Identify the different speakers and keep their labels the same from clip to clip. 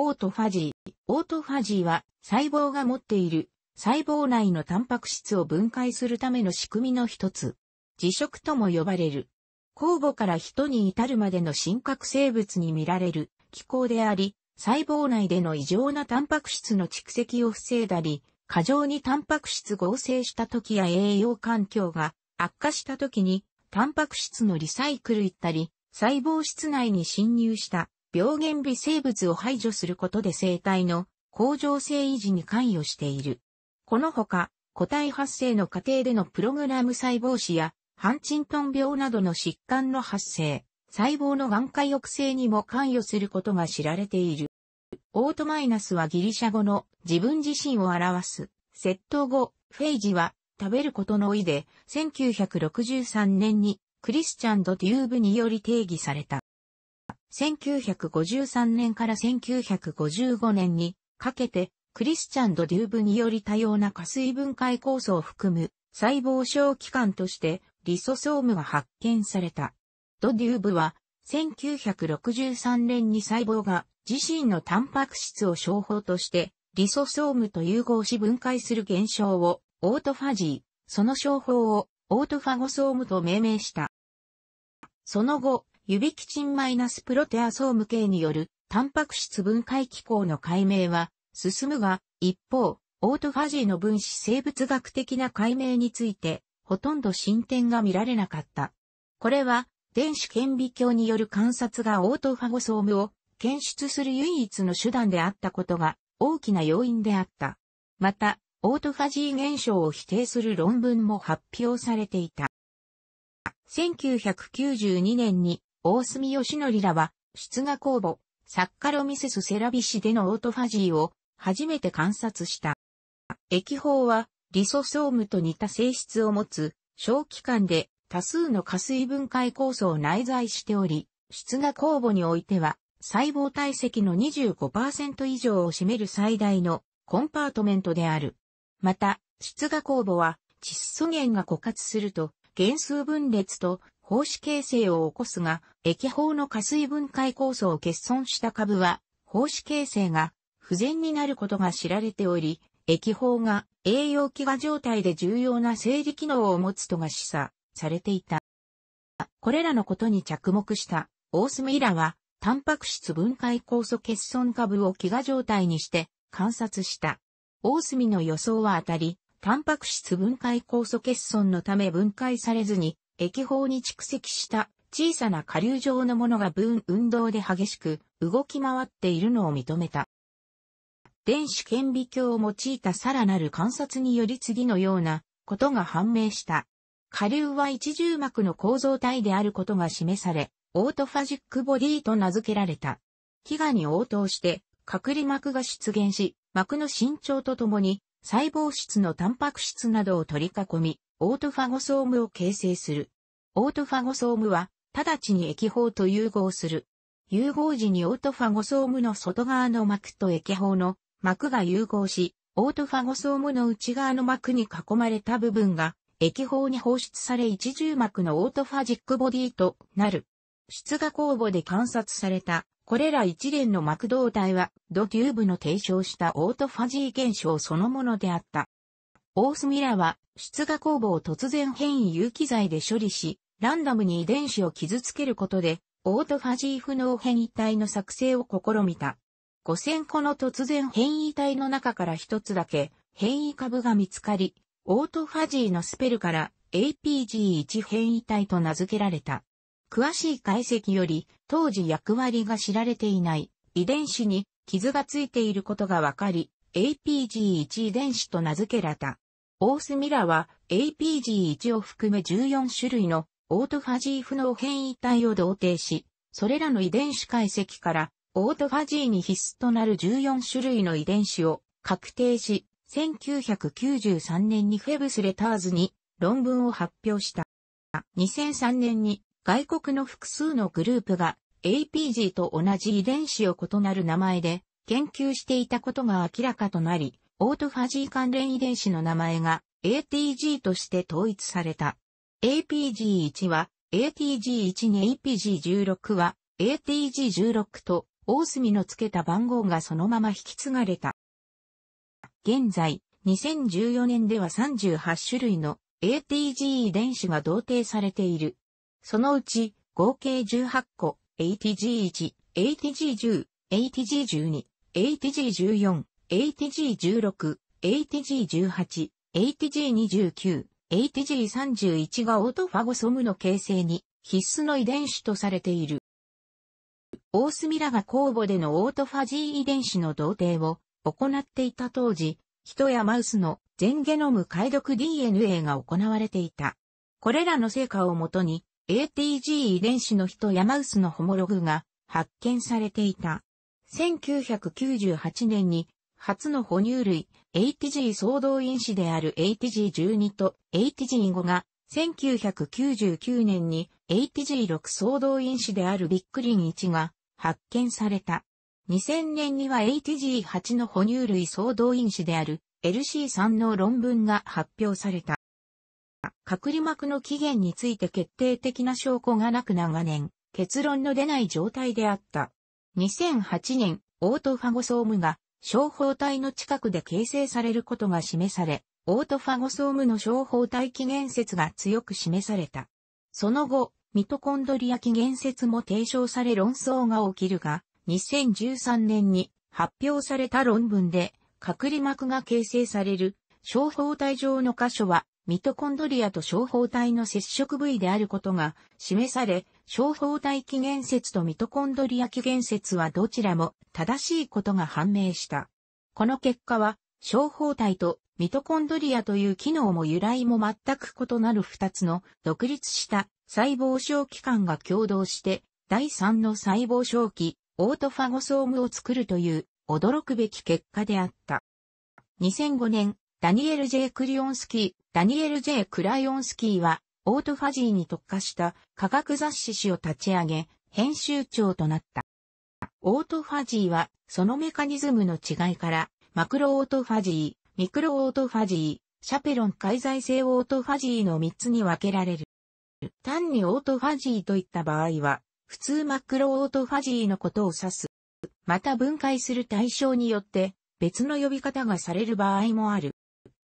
Speaker 1: オートファジー。オートファジーは細胞が持っている細胞内のタンパク質を分解するための仕組みの一つ。自食とも呼ばれる。酵母から人に至るまでの真核生物に見られる気候であり、細胞内での異常なタンパク質の蓄積を防いだり、過剰にタンパク質合成した時や栄養環境が悪化した時に、タンパク質のリサイクル行ったり、細胞質内に侵入した病原微生物を排除することで生態の向上性維持に関与している。このほか、個体発生の過程でのプログラム細胞死や、ハンチントン病などの疾患の発生、細胞の眼科抑制にも関与することが知られている。オートマイナスはギリシャ語の自分自身を表す。窃盗語、フェイジは食べることの意で1963年にクリスチャン・ド・デューブにより定義された。1953年から1955年にかけてクリスチャン・ドデューブにより多様な加水分解酵素を含む細胞小器官としてリソソームが発見された。ドデューブは1963年に細胞が自身のタンパク質を商法としてリソソームと融合し分解する現象をオートファジー、その商法をオートファゴソームと命名した。その後、ユビキチンマイナスプロテアソーム系によるタンパク質分解機構の解明は進むが、一方、オートファジーの分子生物学的な解明について、ほとんど進展が見られなかった。これは、電子顕微鏡による観察がオートファゴソームを検出する唯一の手段であったことが大きな要因であった。また、オートファジー現象を否定する論文も発表されていた。1992年に大隅義則らは、出画公募、サッカロミセスセラビシでのオートファジーを初めて観察した。液胞はリソソームと似た性質を持つ小器官で多数の下水分解酵素を内在しており、出画酵母においては細胞体積の25%以上を占める最大のコンパートメントである。また、出画酵母は窒素源が枯渇すると減数分裂と胞子形成を起こすが、液胞の加水分解酵素を欠損した株は、胞子形成が不全になることが知られており、液胞が栄養飢餓状態で重要な生理機能を持つとが示唆されていた。これらのことに着目したオースミラは、タンパク質分解酵素欠損株を飢餓状態にして観察した。オースミの予想は当たり、タンパク質分解酵素欠損のため分解されずに液泡に蓄積した小さな下流状のものが分運動で激しく動き回っているのを認めた。電子顕微鏡を用いたさらなる観察により次のようなことが判明した。下流は一重膜の構造体であることが示され、オートファジックボディと名付けられた。飢餓に応答して、隔離膜が出現し、膜の伸長とともに、細胞質のタンパク質などを取り囲み、オートファゴソームを形成する。オートファゴソームは、直ちに液胞と融合する。融合時にオートファゴソームの外側の膜と液胞の膜が融合し、オートファゴソームの内側の膜に囲まれた部分が液胞に放出され一重膜のオートファジックボディとなる。出荷公募で観察された、これら一連の膜動体は、ドテューブの提唱したオートファジー現象そのものであった。オースミラは、出荷酵母を突然変異有機剤で処理し、ランダムに遺伝子を傷つけることで、オートファジー不能変異体の作成を試みた。5000個の突然変異体の中から一つだけ変異株が見つかり、オートファジーのスペルから APG1 変異体と名付けられた。詳しい解析より、当時役割が知られていない遺伝子に傷がついていることがわかり、APG1 遺伝子と名付けられた。オースミラは APG1 を含め14種類のオートファジー不能変異体を同定し、それらの遺伝子解析からオートファジーに必須となる14種類の遺伝子を確定し、1993年にフェブス・レターズに論文を発表した。2003年に外国の複数のグループが APG と同じ遺伝子を異なる名前で研究していたことが明らかとなり、オートファジー関連遺伝子の名前が ATG として統一された。APG1 は ATG1 に APG16 は ATG16 と大隅の付けた番号がそのまま引き継がれた。現在、2014年では38種類の ATG 遺伝子が同定されている。そのうち合計18個 ATG1、ATG10、ATG12、ATG14、a t g 1 6 t g 1 8 t g 2 9 t g 3 1がオートファゴソムの形成に必須の遺伝子とされている。オースミラが公募でのオートファジー遺伝子の同定を行っていた当時、人やマウスの全ゲノム解読 DNA が行われていた。これらの成果をもとに ATG 遺伝子の人やマウスのホモログが発見されていた。1998年に初の哺乳類、a t g 総動因子である a t g 1 2と a t g 5が、1999年に a t g 6総動因子であるビックリン1が発見された。2000年には a t g 8の哺乳類総動因子である LC3 の論文が発表された。隔離膜の起源について決定的な証拠がなく長年、結論の出ない状態であった。2008年、オートファゴソームが小胞体の近くで形成されることが示され、オートファゴソームの小胞体起源説が強く示された。その後、ミトコンドリア起源説も提唱され論争が起きるが、2013年に発表された論文で、隔離膜が形成される小胞体上の箇所はミトコンドリアと小胞体の接触部位であることが示され、小胞体起源説とミトコンドリア起源説はどちらも正しいことが判明した。この結果は、小胞体とミトコンドリアという機能も由来も全く異なる二つの独立した細胞小器官が共同して第三の細胞小器オートファゴソームを作るという驚くべき結果であった。2005年、ダニエル・ジェイクリオンスキー、ダニエル・ジェ J. クライオンスキーは、オートファジーに特化した科学雑誌誌を立ち上げ、編集長となった。オートファジーは、そのメカニズムの違いから、マクロオートファジー、ミクロオートファジー、シャペロン介在性オートファジーの3つに分けられる。単にオートファジーといった場合は、普通マクロオートファジーのことを指す。また分解する対象によって別の呼び方がされる場合もある。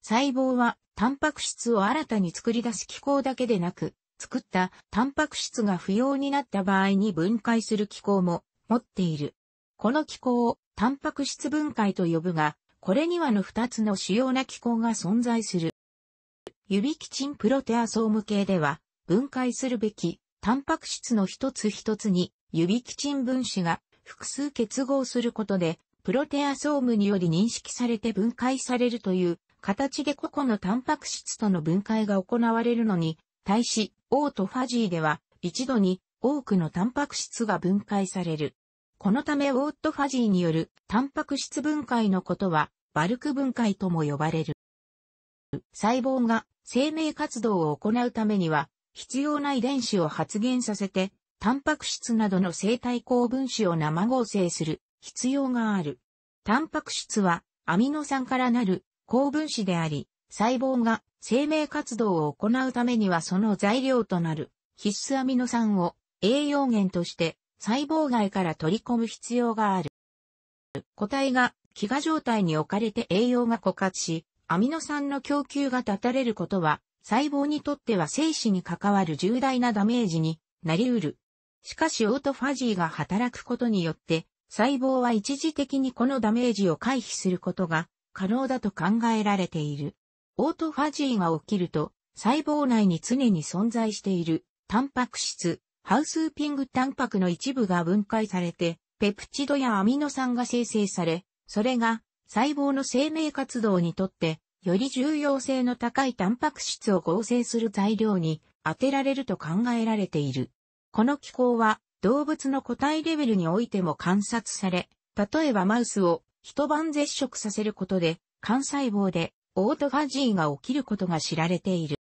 Speaker 1: 細胞はタンパク質を新たに作り出す機構だけでなく、作ったタンパク質が不要になった場合に分解する機構も持っている。この機構をタンパク質分解と呼ぶが、これにはの二つの主要な機構が存在する。指キチンプロテアソーム系では、分解するべきタンパク質の一つ一つに指キチン分子が複数結合することで、プロテアソームにより認識されて分解されるという形で個々のタンパク質との分解が行われるのに、対し、オートファジーでは、一度に多くのタンパク質が分解される。このためオートファジーによるタンパク質分解のことは、バルク分解とも呼ばれる。細胞が生命活動を行うためには、必要な遺伝子を発現させて、タンパク質などの生体高分子を生合成する必要がある。タンパク質はアミノ酸からなる高分子であり、細胞が生命活動を行うためにはその材料となる必須アミノ酸を栄養源として細胞外から取り込む必要がある。個体が飢餓状態に置かれて栄養が枯渇し、アミノ酸の供給が断たれることは、細胞にとっては生死に関わる重大なダメージになり得る。しかしオートファジーが働くことによって、細胞は一時的にこのダメージを回避することが可能だと考えられている。オートファジーが起きると、細胞内に常に存在している、タンパク質、ハウスーピングタンパクの一部が分解されて、ペプチドやアミノ酸が生成され、それが細胞の生命活動にとって、より重要性の高いタンパク質を合成する材料に当てられると考えられている。この機構は動物の個体レベルにおいても観察され、例えばマウスを一晩絶食させることで、肝細胞でオートファジーが起きることが知られている。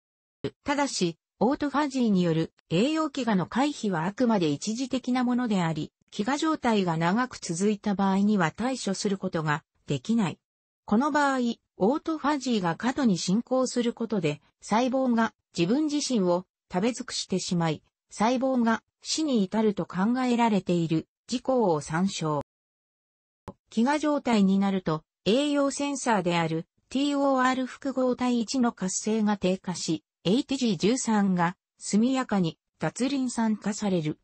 Speaker 1: ただし、オートファジーによる栄養飢餓の回避はあくまで一時的なものであり、飢餓状態が長く続いた場合には対処することができない。この場合、オートファジーが過度に進行することで、細胞が自分自身を食べ尽くしてしまい、細胞が死に至ると考えられている事項を参照。飢餓状態になると、栄養センサーである TOR 複合体1の活性が低下し、ATG13 が速やかに脱輪酸化される。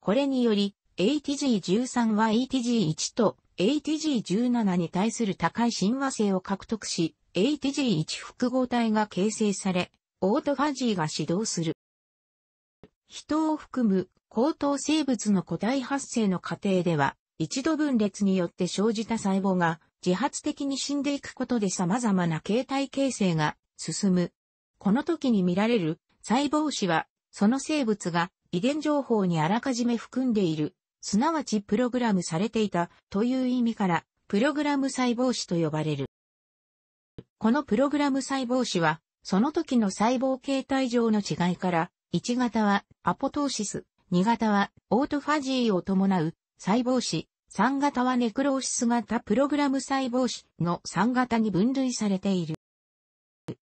Speaker 1: これにより、ATG13 は ATG1 と ATG17 に対する高い親和性を獲得し、ATG1 複合体が形成され、オートファジーが始動する。人を含む高等生物の個体発生の過程では、一度分裂によって生じた細胞が自発的に死んでいくことで様々な形態形成が進む。この時に見られる細胞死は、その生物が遺伝情報にあらかじめ含んでいる、すなわちプログラムされていたという意味から、プログラム細胞死と呼ばれる。このプログラム細胞死は、その時の細胞形態上の違いから、1型はアポトーシス、2型はオートファジーを伴う細胞子、3型はネクローシス型プログラム細胞子の3型に分類されている。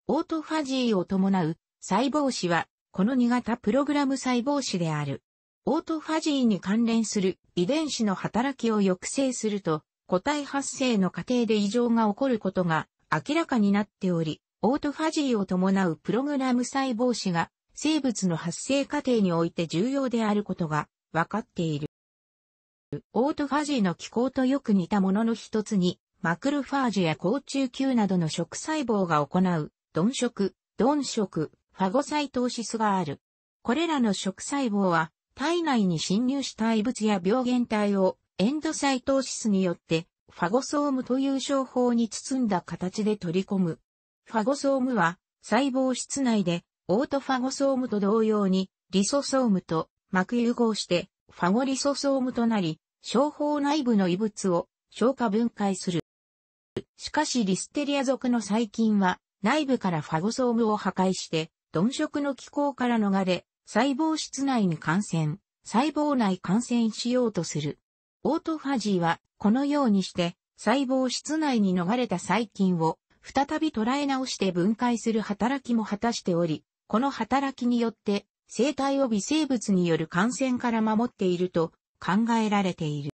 Speaker 1: オートファジーを伴う細胞子は、この2型プログラム細胞子である。オートファジーに関連する遺伝子の働きを抑制すると、個体発生の過程で異常が起こることが明らかになっており、オートファジーを伴うプログラム細胞子が生物の発生過程において重要であることが分かっている。オートファジーの機構とよく似たものの一つに、マクロファージや甲虫球などの食細胞が行う、鈍食、鈍食、ファゴサイトーシスがある。これらの食細胞は、体内に侵入した異物や病原体をエンドサイトーシスによってファゴソームという商法に包んだ形で取り込む。ファゴソームは細胞室内でオートファゴソームと同様にリソソームと膜融合してファゴリソソームとなり、消法内部の異物を消化分解する。しかしリステリア属の細菌は内部からファゴソームを破壊して、鈍色の気候から逃れ、細胞室内に感染、細胞内感染しようとする。オートファジーはこのようにして細胞室内に逃れた細菌を再び捉え直して分解する働きも果たしており、この働きによって生態を微生物による感染から守っていると考えられている。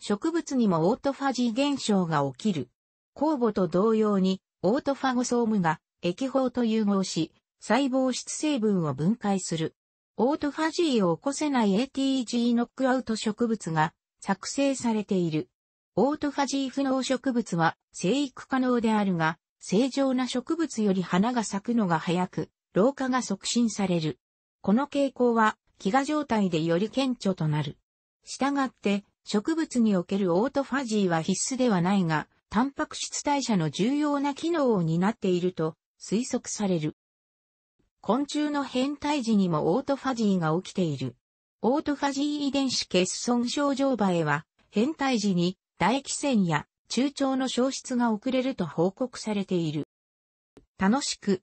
Speaker 1: 植物にもオートファジー現象が起きる。酵母と同様に、オートファゴソームが液胞と融合し、細胞質成分を分解する。オートファジーを起こせない ATG ノックアウト植物が作成されている。オートファジー不能植物は生育可能であるが、正常な植物より花が咲くのが早く、老化が促進される。この傾向は、飢餓状態でより顕著となる。したがって、植物におけるオートファジーは必須ではないが、タンパク質代謝の重要な機能を担っていると推測される。昆虫の変態時にもオートファジーが起きている。オートファジー遺伝子欠損症状場へは、変態時に唾液腺や中腸の消失が遅れると報告されている。楽しく、